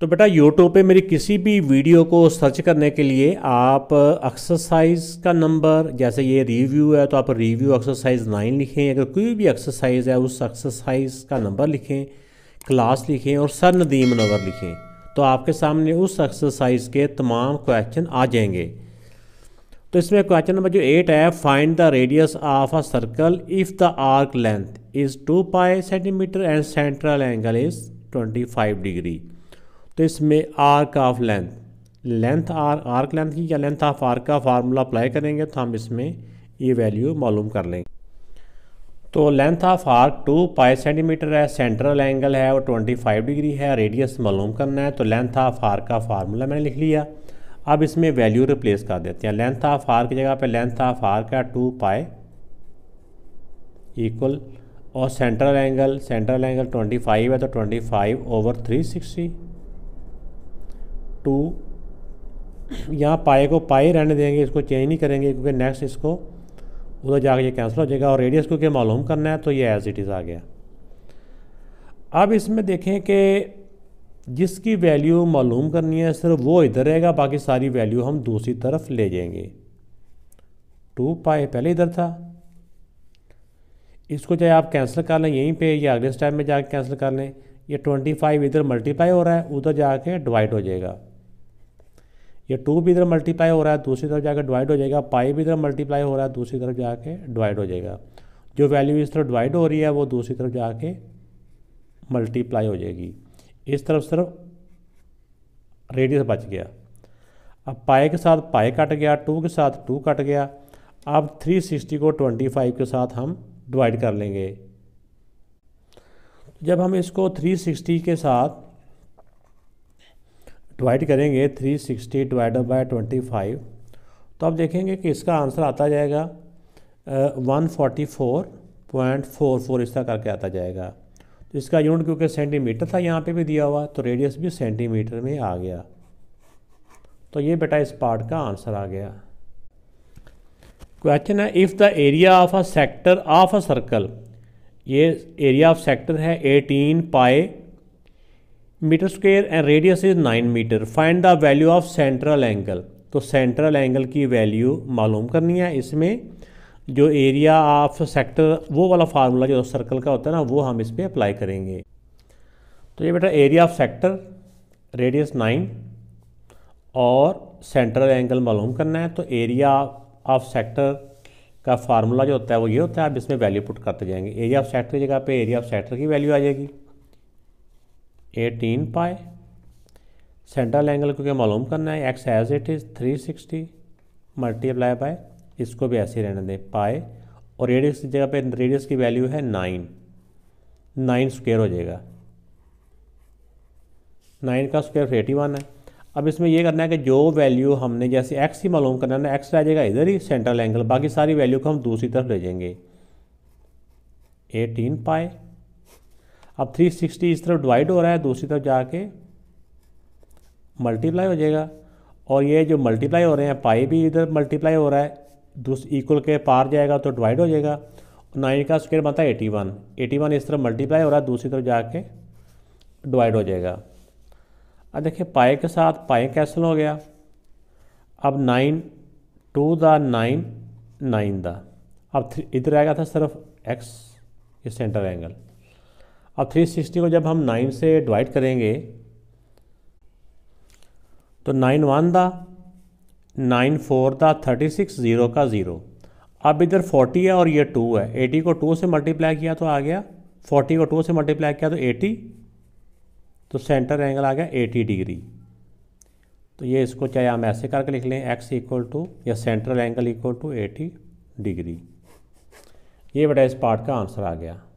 तो बेटा यूट्यूब पे मेरी किसी भी वीडियो को सर्च करने के लिए आप एक्सरसाइज का नंबर जैसे ये रिव्यू है तो आप रिव्यू एक्सरसाइज नाइन लिखें अगर कोई भी एक्सरसाइज है उस एक्सरसाइज का नंबर लिखें क्लास लिखें और सर नदीम नंबर लिखें तो आपके सामने उस एक्सरसाइज के तमाम क्वेश्चन आ जाएंगे तो इसमें क्वेश्चन नंबर जो एट है find the radius of a circle if the arc length is two pi centimetre and central angle is twenty five degree तो इसमें arc of length length or arc length की या length of arc का formula apply करेंगे तो हम इसमें ये वैल्यू मालूम कर लेंगे तो length of arc two pi centimetre है सेंट्रल एंगल है वो ट्वेंटी फाइव डिग्री है रेडियस मालूम करना है तो लेंथ ऑफ आर्क का फार्मूला मैंने लिख लिया अब इसमें वैल्यू रिप्लेस कर देते हैं लेंथ ऑफ आर्क की जगह पे लेंथ ऑफ आर्क है टू पाई इक्वल और सेंट्रल एंगल सेंट्रल एंगल 25 है तो 25 ओवर सिक्सटी टू यहाँ पाए को पाए रहने देंगे इसको चेंज नहीं करेंगे क्योंकि नेक्स्ट इसको उधर जाके ये कैंसिल हो जाएगा और रेडियस को क्या मालूम करना है तो ये एज इट इज़ आ गया अब इसमें देखें कि जिसकी वैल्यू मालूम करनी है सिर्फ वो इधर रहेगा बाकी सारी वैल्यू हम दूसरी तरफ ले जाएंगे टू पाए पहले इधर था इसको चाहे आप कैंसिल कर लें यहीं पे या अगले स्टेप में जाके कैंसिल कर लें ये ट्वेंटी फाइव इधर मल्टीप्लाई हो रहा है उधर जाके डिवाइड हो जाएगा ये टू भी इधर मल्टीप्लाई हो रहा है दूसरी तरफ जाकर डिवाइड हो जाएगा पाई भी इधर मल्टीप्लाई हो रहा है दूसरी तरफ जाके डिवाइड हो जाएगा जो वैल्यू इस तरफ डिवाइड हो रही है वो दूसरी तरफ जाके मल्टीप्लाई हो जाएगी इस तरफ सिर्फ रेडियस बच गया अब पाए के साथ पाए कट गया टू के साथ टू कट गया अब सिक्सटी को फाइव के साथ हम डिवाइड कर लेंगे जब हम इसको 360 के साथ डिवाइड करेंगे 360 sixty divide by twenty five तो आप देखेंगे कि इसका आंसर आता जाएगा one forty four point four four इसका करके आता जाएगा तो इसका यूनिट क्योंकि सेंटीमीटर था यहाँ पे भी दिया हुआ तो रेडियस भी सेंटीमीटर में आ गया तो ये बेटा इस पार्ट का आंसर आ गया क्वेश्चन है if the area of a sector of a circle ये एरिया ऑफ सेक्टर है eighteen pi metre square and radius is nine metre find the value of central angle तो सेंट्रल एंगल की value मालूम करनी है इसमें जो एरिया ऑफ सेक्टर वो वाला फार्मूला जो सर्कल का होता है ना वो हम इस पर अप्लाई करेंगे तो ये बेटा area of sector radius nine और सेंट्रल एंगल मालूम करना है तो एरिया ऑफ सेक्टर का फार्मूला जो होता है वो ये होता है आप इसमें वैल्यू पुट करते जाएंगे एरिया ऑफ सेक्टर की जगह पे एरिया ऑफ सेक्टर की वैल्यू आ जाएगी एटीन पाए सेंट्रल एंगल को क्या मालूम करना है X as it is three sixty multiply by इसको भी ऐसे रहने दें पाए और रेडियस की जगह पे रेडियस की वैल्यू है नाइन नाइन स्क्वेयर हो जाएगा नाइन का स्क्वेयर एटी वन है अब इसमें यह करना है कि जो वैल्यू हमने जैसे एक्स ही मालूम करना है ना एक्स रह जाएगा इधर ही सेंट्रल एंगल बाकी सारी वैल्यू को हम दूसरी तरफ ले जाएंगे एटीन पाए अब 360 इस तरफ डिवाइड हो रहा है दूसरी तरफ जाके मल्टीप्लाई हो जाएगा और ये जो मल्टीप्लाई हो रहे हैं पाई भी इधर मल्टीप्लाई हो रहा है दूस इक्वल के पार जाएगा तो डिवाइड हो जाएगा नाइन का स्क्वेयर बनता है एटी वन एटी वन इस तरफ मल्टीप्लाई हो रहा है दूसरी तरफ जाके डिवाइड हो जाएगा अब देखिए पाए के साथ पाए कैंसिल हो गया अब नाइन टू द नाइन नाइन द अब इधर आएगा था सिर्फ एक्स ये सेंटर एंगल अब 360 को जब हम 9 से डिवाइड करेंगे तो 9 वन था 9 फोर था 36 ज़ीरो का ज़ीरो अब इधर 40 है और ये 2 है 80 को 2 से मल्टीप्लाई किया तो आ गया 40 को 2 से मल्टीप्लाई किया तो 80 तो सेंटर एंगल आ गया 80 डिग्री तो ये इसको चाहे हम ऐसे करके लिख लें x इक्वल टू या central angle equal to 80 degree ये बेटा इस पार्ट का आंसर आ गया